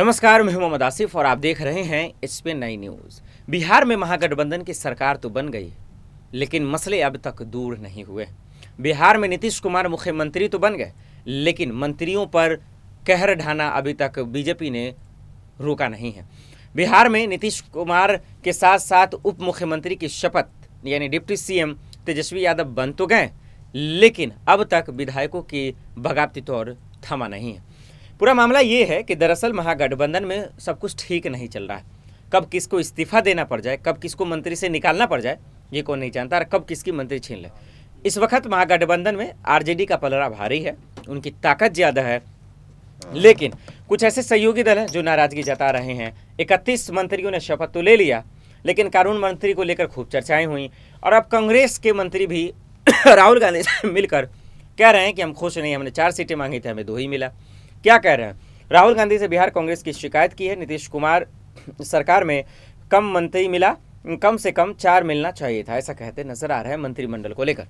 नमस्कार मैं मोहम्मद आसिफ और आप देख रहे हैं एच पे नई न्यूज़ बिहार में महागठबंधन की सरकार तो बन गई लेकिन मसले अब तक दूर नहीं हुए बिहार में नीतीश कुमार मुख्यमंत्री तो बन गए लेकिन मंत्रियों पर कहर ढाना अभी तक बीजेपी ने रोका नहीं है बिहार में नीतीश कुमार के साथ साथ उप मुख्यमंत्री की शपथ यानी डिप्टी सीएम तेजस्वी यादव बन तो गए लेकिन अब तक विधायकों की बगावती तौर तो थमा नहीं है पूरा मामला ये है कि दरअसल महागठबंधन में सब कुछ ठीक नहीं चल रहा है कब किसको इस्तीफा देना पड़ जाए कब किसको मंत्री से निकालना पड़ जाए ये कौन नहीं जानता और कब किसकी मंत्री छीन ले इस वक्त महागठबंधन में आरजेडी का पलड़ा भारी है उनकी ताकत ज़्यादा है लेकिन कुछ ऐसे सहयोगी दल हैं जो नाराजगी जता रहे हैं इकतीस मंत्रियों ने शपथ तो ले लिया लेकिन कानून मंत्री को लेकर खूब चर्चाएं हुई और अब कांग्रेस के मंत्री भी राहुल गांधी से मिलकर कह रहे हैं कि हम खुश नहीं हमने चार सीटें मांगी थी हमें दो ही मिला क्या कह रहे हैं राहुल गांधी से बिहार कांग्रेस की शिकायत की है नीतीश कुमार सरकार में कम मंत्री मिला कम से कम चार मिलना चाहिए था ऐसा कहते नजर आ रहा है मंत्रिमंडल को लेकर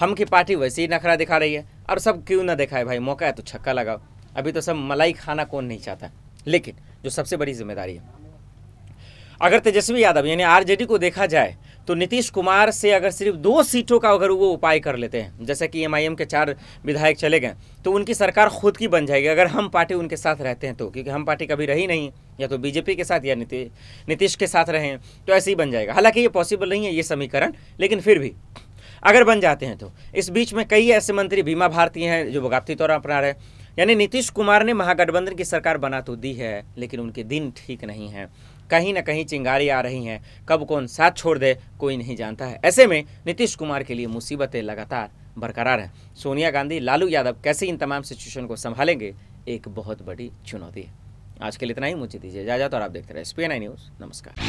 हम की पार्टी वैसे ही नखरा दिखा रही है और सब क्यों ना दिखाए भाई मौका है तो छक्का लगाओ अभी तो सब मलाई खाना कौन नहीं चाहता लेकिन जो सबसे बड़ी जिम्मेदारी है अगर तेजस्वी यादव यानी आरजेडी को देखा जाए तो नीतीश कुमार से अगर सिर्फ दो सीटों का अगर वो उपाय कर लेते हैं जैसे कि एमआईएम के चार विधायक चले गए तो उनकी सरकार खुद की बन जाएगी अगर हम पार्टी उनके साथ रहते हैं तो क्योंकि हम पार्टी कभी रही नहीं या तो बीजेपी के साथ या नीतीश नीतीश के साथ रहें तो ऐसे ही बन जाएगा हालांकि ये पॉसिबल नहीं है ये समीकरण लेकिन फिर भी अगर बन जाते हैं तो इस बीच में कई ऐसे मंत्री बीमा भारती हैं जो बगावती तौर अपना रहे यानी नीतीश कुमार ने महागठबंधन की सरकार बना तो दी है लेकिन उनके दिन ठीक नहीं है कहीं ना कहीं चिंगारी आ रही हैं कब कौन साथ छोड़ दे कोई नहीं जानता है ऐसे में नीतीश कुमार के लिए मुसीबतें लगातार बरकरार हैं सोनिया गांधी लालू यादव कैसे इन तमाम सिचुएशन को संभालेंगे एक बहुत बड़ी चुनौती है आज के लिए इतना ही मुझे दीजिए इजाजत और आप देखते रहे एस न्यूज़ नमस्कार